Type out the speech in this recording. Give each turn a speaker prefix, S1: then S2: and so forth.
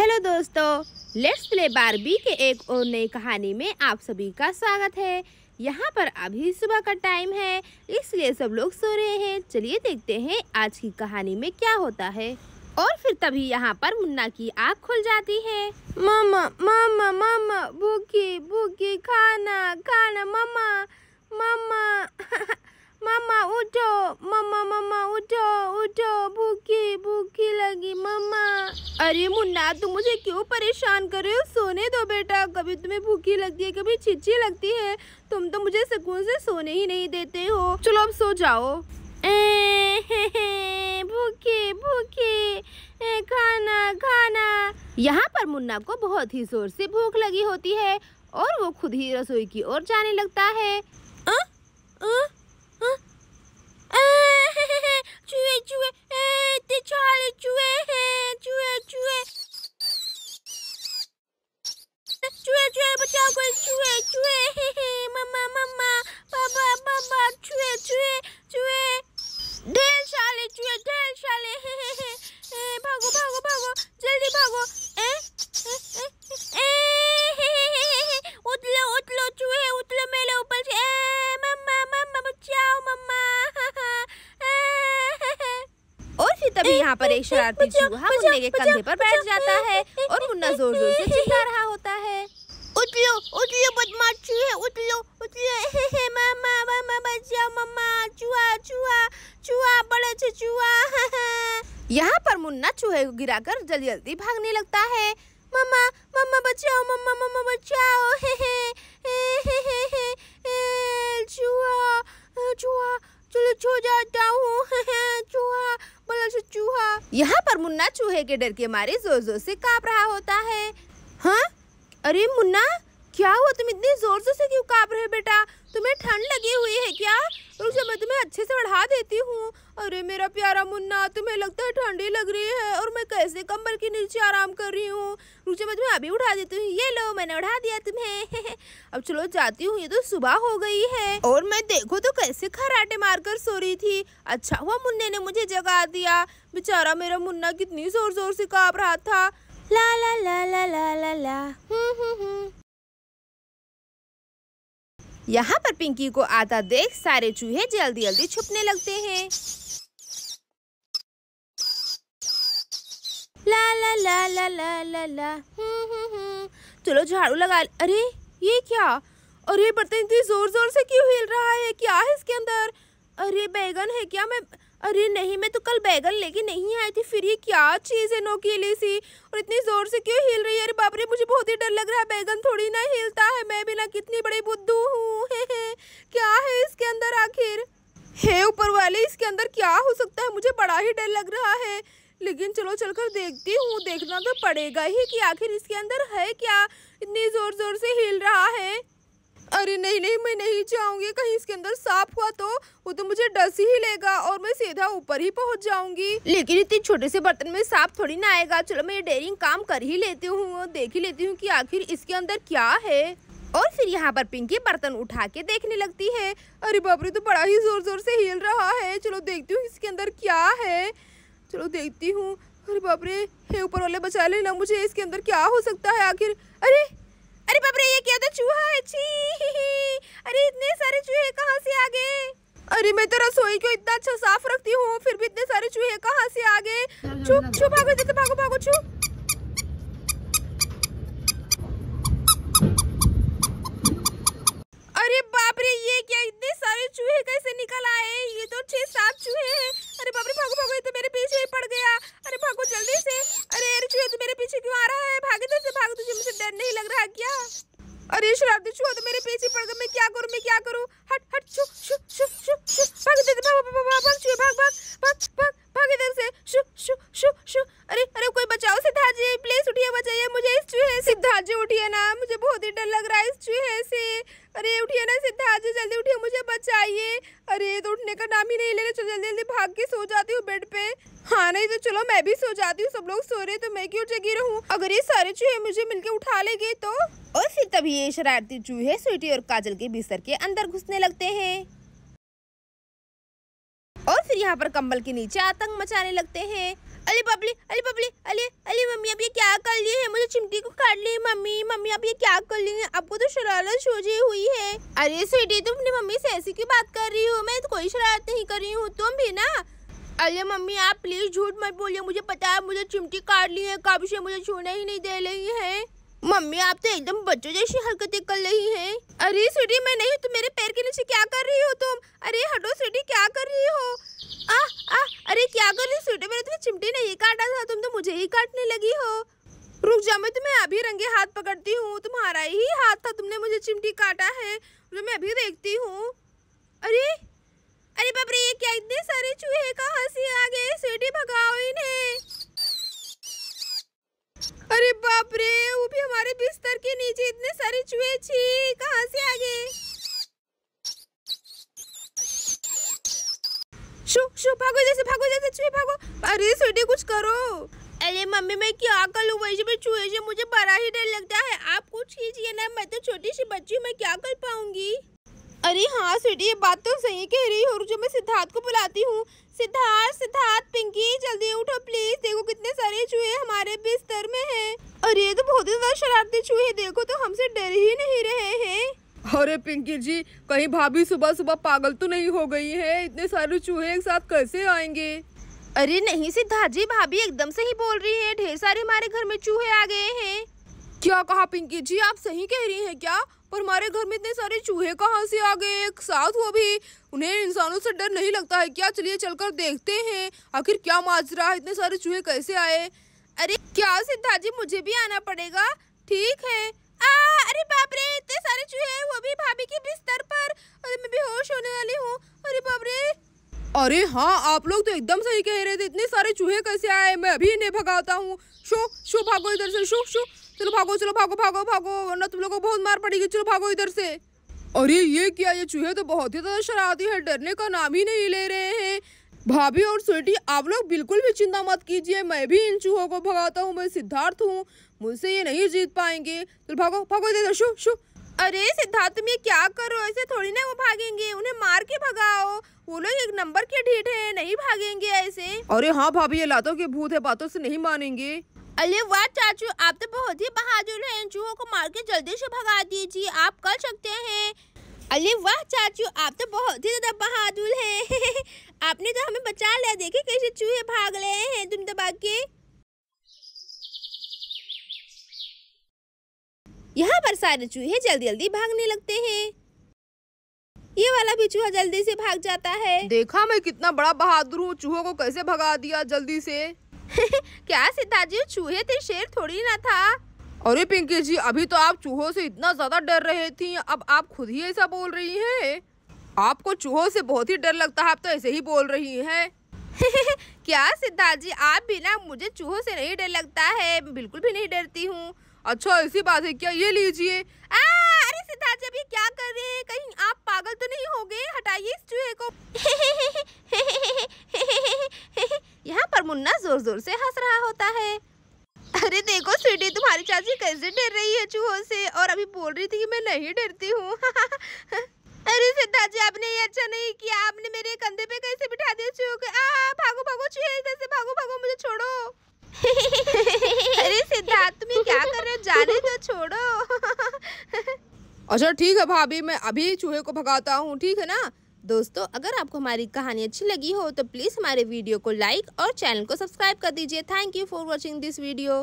S1: Hello दोस्तों let's play Barbie के एक और नई कहानी में आप सभी का स्वागत है यहाँ पर अभी सुबह का टाइम है इसलिए सब लोग सो रहे हैं चलिए देखते हैं आज की कहानी में क्या होता है और फिर तभी यहाँ पर मुन्ना की आँख खुल जाती है मामा मामा मामा भूखी भूखी खाना खाना मामा मामा मम्मा उठो मम्मा मम्मा उठो उठो भूखी भूखी लगी मम्मा अरे मुन्ना तुम मुझे क्यों परेशान कर रहे हो सोने दो बेटा कभी तुम्हें भूखी लगती है कभी छिछी लगती है तुम तो मुझे सुकून से सोने ही नहीं देते हो चलो अब सो जाओ ए भूखी भूखी खाना खाना यहाँ पर मुन्ना को बहुत ही जोर से भूख लगी होती है और वो खुद ही रसोई की ओर जाने लगता है आ, आ, চুয়ে হে চুয়ে চুয়ে চুয়ে চুয়ে বাঁচাও করে চুয়ে চুয়ে হে तभी यहाँ पर एक शरारती चूहा मुन्ने के कंधे पर बैठ जाता है और मुन्ना जोर जोर से चिल्ला रहा होता है उठियो उठियो बदमाशी है उठियो उठियो हे हे मामा मामा बच जाओ मामा चूहा चूहा चूहा बड़े से चूहा यहाँ पर मुन्ना चूहे को गिराकर जल्दी जल्दी भागने लगता है मामा मामा बचाओ मामा मामा बचाओ हे हे हे हे चूहा चूहा चलो छो जाता हूँ चूहा पलट चूहा यहाँ पर मुन्ना चूहे के डर के मारे जोर जोर से काँप रहा होता है हाँ अरे मुन्ना क्या हुआ तुम इतने जोर जोर से क्यों काँप रहे बेटा तुम्हें ठंड लगी हुई है क्या रुक जा मैं तुम्हें अच्छे से बढ़ा देती हूँ अरे मेरा प्यारा मुन्ना तुम्हें लगता है ठंडी लग रही है और मैं कैसे कंबल के नीचे आराम कर रही हूँ रुक जा मैं तुम्हें अभी उठा देती हूँ ये लो मैंने उठा दिया तुम्हें अब चलो जाती हूँ ये तो सुबह हो गई है और मैं देखो तो कैसे खराटे मारकर सो रही थी अच्छा हुआ मुन्ने ने मुझे जगा दिया बेचारा मेरा मुन्ना कितनी जोर जोर से काँप रहा था ला ला ला ला ला ला ला यहाँ पर पिंकी को आता देख सारे चूहे जल्दी जल्दी छुपने लगते हैं ला ला ला ला ला ला ला हम्म, हम्म, हम्म। चलो झाड़ू लगा अरे ये क्या अरे बर्तन इतनी जोर जोर से क्यों हिल रहा है क्या है इसके अंदर अरे बैगन है क्या मैं अरे नहीं मैं तो कल बैगन लेके नहीं आई थी फिर ये क्या चीज़ है नोकीली सी और इतनी ज़ोर से क्यों हिल रही है अरे बाप रे मुझे बहुत ही डर लग रहा है बैगन थोड़ी ना हिलता है मैं बिना कितनी बड़ी बुद्धू हूँ हे ऊपर वाले इसके अंदर क्या हो सकता है मुझे बड़ा ही डर लग रहा है लेकिन चलो चलकर देखती हूँ देखना तो पड़ेगा ही कि आखिर इसके अंदर है क्या इतनी ज़ोर ज़ोर से हिल रहा है अरे नहीं नहीं मैं नहीं जाऊँगी कहीं इसके अंदर साफ हुआ तो वो तो मुझे डस ही लेगा और मैं सीधा ऊपर ही पहुँच जाऊँगी लेकिन इतने छोटे से बर्तन में साफ थोड़ी ना आएगा चलो मैं ये डेयरिंग काम कर ही लेती हूँ देख ही लेती हूँ कि आखिर इसके अंदर क्या है और फिर यहाँ पर पिंकी बर्तन उठा के देखने लगती है अरे बाबरे तो बड़ा ही ज़ोर ज़ोर से हिल रहा है चलो देखती हूँ इसके अंदर क्या है चलो देखती हूँ अरे बाबरे हे ऊपर वाले बचा लेना मुझे इसके अंदर क्या हो सकता है आखिर अरे अरे बाबरे ये क्या था तो चूहा है ची अरे इतने सारे चूहे कहाँ से आ गए अरे मैं तो रसोई को इतना अच्छा साफ रखती हूँ फिर भी इतने सारे चूहे कहाँ से आ गए छुप छुप भागो भागो भागो छुप चूहे कैसे निकल आए ये तो छह सात चूहे हैं अरे बाबरे भागो भागो ये तो मेरे पीछे ही पड़ गया अरे भागो जल्दी से अरे अरे चूहे तो मेरे पीछे क्यों आ रहा है भागे तो से भागो तुझे मुझे डर नहीं लग रहा है क्या अरे शरारती चूहा तो मेरे पीछे पड़ गया मैं क्या करूँ मैं क्या करूँ हट हट छु छु छु छु छु भाग दे दे भाग भाग भाग चूहे भाग भाग भाग भाग भाग इधर से छु छु छु छु अरे अरे कोई बचाओ सिद्धार्थ जी प्लीज उठिए बचाइए मुझे इस चूहे सिद्धार्थ जी उठिए ना मुझे बहुत ही डर लग रहा है इस चूहे से अरे उठिए ना चाहिए अरे ये तो उठने का नाम ही नहीं ले रहे चलो जल्दी जल्दी भाग के सो जाती हूँ बेड पे हाँ नहीं तो चलो मैं भी सो जाती हूँ सब लोग सो रहे तो मैं क्यों जगी रहूँ अगर ये सारे चूहे मुझे मिलके उठा लेंगे तो और फिर तभी ये शरारती चूहे स्वीटी और काजल के बिस्तर के अंदर घुसने लगते हैं और फिर यहाँ पर कंबल के नीचे आतंक मचाने लगते हैं अली बबली अली बबली अली अली मम्मी अब ये क्या कर लिए हैं मुझे चिमटी को काट ली मम्मी मम्मी अब ये क्या कर लिए आपको तो शरारत सोची हुई है अरे स्वीटी तुम अपनी मम्मी से ऐसी की बात कर रही हो मैं तो कोई शरारत नहीं कर रही हूँ तुम भी ना अरे मम्मी आप प्लीज़ झूठ मत बोलिए मुझे पता है मुझे चिमटी काट ली है से मुझे छूना ही नहीं दे रही है मम्मी आप तो एकदम बच्चों जैसी हरकतें कर रही हैं अरे सीढ़ी मैं नहीं तो मेरे पैर के नीचे क्या कर रही हो तुम अरे हटो सीढ़ी क्या कर रही हो आ आ अरे क्या कर रही सूटे मैंने तुम्हें चिमटी नहीं काटा था तुम तो मुझे ही काटने लगी हो रुक जाओ मैं तुम्हें अभी रंगे हाथ पकड़ती हूँ तुम्हारा ही हाथ था तुमने मुझे चिमटी काटा है मैं अभी देखती हूँ शो शो भागो जैसे भागो जैसे चूहे भागो अरे स्वीटी कुछ करो अरे मम्मी मैं क्या करूँ वैसे भी चूहे से मुझे बड़ा ही डर लगता है आप कुछ कीजिए ना मैं तो छोटी सी बच्ची हूँ मैं क्या कर पाऊंगी अरे हाँ स्वीटी ये बात तो सही कह रही हूँ जो मैं सिद्धार्थ को बुलाती हूँ सिद्धार्थ सिद्धार्थ पिंकी जी कहीं भाभी सुबह सुबह पागल तो नहीं हो गई है इतने सारे चूहे एक साथ कैसे आएंगे अरे नहीं सिद्धार्थ जी भाभी एकदम सही बोल रही है ढेर सारे हमारे घर में चूहे आ गए हैं क्या कहा पिंकी जी आप सही कह रही हैं क्या पर हमारे घर में इतने सारे चूहे कहाँ से आ गए एक साथ वो भी उन्हें इंसानों से डर नहीं लगता है क्या चलिए चलकर देखते हैं आखिर क्या माजरा है इतने सारे चूहे कैसे आए अरे क्या सिद्धार्थ जी मुझे भी आना पड़ेगा ठीक है अरे बाप रे इतने सारे चूहे हैं वो भी भाभी के बिस्तर पर अरे मैं होश होने वाली हूँ अरे बाप रे अरे हाँ आप लोग तो एकदम सही कह रहे थे इतने सारे चूहे कैसे आए मैं अभी इन्हें भगाता हूँ शो शो भागो इधर से शो शो चलो भागो चलो भागो भागो भागो वरना तुम लोगों को बहुत मार पड़ेगी चलो भागो इधर से अरे ये क्या ये चूहे तो बहुत ही ज्यादा शरारती है डरने का नाम ही नहीं ले रहे हैं भाभी और स्वीटी आप लोग बिल्कुल भी चिंता मत कीजिए मैं भी इन चूहों को भगाता हूँ मैं सिद्धार्थ हूँ मुझसे ये नहीं जीत पाएंगे तो भागो भागो इधर शु शु अरे सिद्धार्थ तुम ये क्या करो ऐसे थोड़ी ना वो भागेंगे उन्हें मार के भगाओ वो लोग एक नंबर के ढीठ है नहीं भागेंगे ऐसे अरे हाँ भाभी ये लातों के भूत है बातों से नहीं मानेंगे अरे वाह चाचू आप तो बहुत ही बहादुर हैं चूहों को मार के जल्दी से भगा दीजिए आप कर सकते हैं अरे वाह चाचू आप तो बहुत ही ज़्यादा बहादुर हैं आपने तो हमें बचा लिया देखे कैसे चूहे भाग रहे हैं तुम दबा तो के यहाँ पर सारे चूहे जल्दी जल्दी भागने लगते हैं ये वाला भी चूहा जल्दी से भाग जाता है देखा मैं कितना बड़ा बहादुर हूँ चूहों को कैसे भगा दिया जल्दी से क्या सीताजी चूहे थे शेर थोड़ी ना था अरे पिंकी जी अभी तो आप चूहों से इतना ज़्यादा डर रहे थी अब आप खुद ही ऐसा बोल रही हैं आपको चूहों से बहुत ही डर लगता है आप तो ऐसे ही बोल रही हैं क्या सिद्धार्थ जी आप भी ना मुझे चूहों से नहीं डर लगता है बिल्कुल भी नहीं डरती हूँ अच्छा ऐसी बात है क्या ये लीजिए अरे सिद्धार्थ जी अभी क्या कर रहे हैं कहीं आप पागल तो नहीं हो गए हटाइए इस चूहे को यहाँ पर मुन्ना जोर जोर से हंस रहा होता है अरे देखो स्वीटी तुम्हारी चाची कैसे डर रही है चूहों से और अभी बोल रही थी कि मैं नहीं डरती हूँ अरे सिद्धा जी आपने ये अच्छा नहीं किया आपने मेरे कंधे पे कैसे बिठा दिया चूहों के आ भागो भागो चूहे इधर से भागो भागो मुझे छोड़ो अरे सिद्धार्थ तुम ये क्या कर रहे हो जाने तो छोड़ो अच्छा ठीक है भाभी मैं अभी चूहे को भगाता हूँ ठीक है ना दोस्तों अगर आपको हमारी कहानी अच्छी लगी हो तो प्लीज़ हमारे वीडियो को लाइक और चैनल को सब्सक्राइब कर दीजिए thank you for watching this video